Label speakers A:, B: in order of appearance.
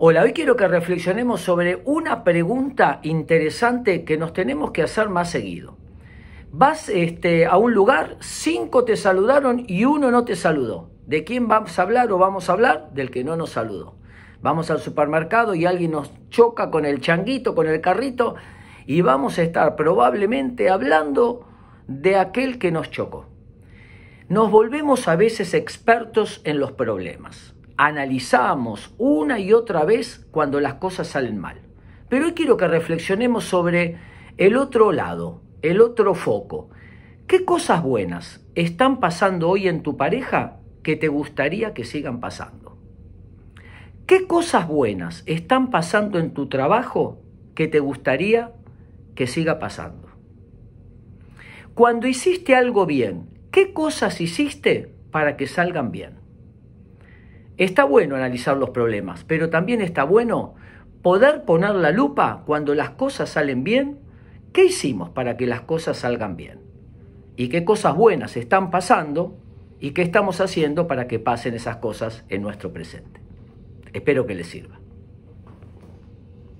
A: Hola, hoy quiero que reflexionemos sobre una pregunta interesante que nos tenemos que hacer más seguido. Vas este, a un lugar, cinco te saludaron y uno no te saludó. ¿De quién vamos a hablar o vamos a hablar? Del que no nos saludó. Vamos al supermercado y alguien nos choca con el changuito, con el carrito, y vamos a estar probablemente hablando de aquel que nos chocó. Nos volvemos a veces expertos en los problemas analizamos una y otra vez cuando las cosas salen mal. Pero hoy quiero que reflexionemos sobre el otro lado, el otro foco. ¿Qué cosas buenas están pasando hoy en tu pareja que te gustaría que sigan pasando? ¿Qué cosas buenas están pasando en tu trabajo que te gustaría que siga pasando? Cuando hiciste algo bien, ¿qué cosas hiciste para que salgan bien? Está bueno analizar los problemas, pero también está bueno poder poner la lupa cuando las cosas salen bien. ¿Qué hicimos para que las cosas salgan bien? ¿Y qué cosas buenas están pasando? ¿Y qué estamos haciendo para que pasen esas cosas en nuestro presente? Espero que les sirva.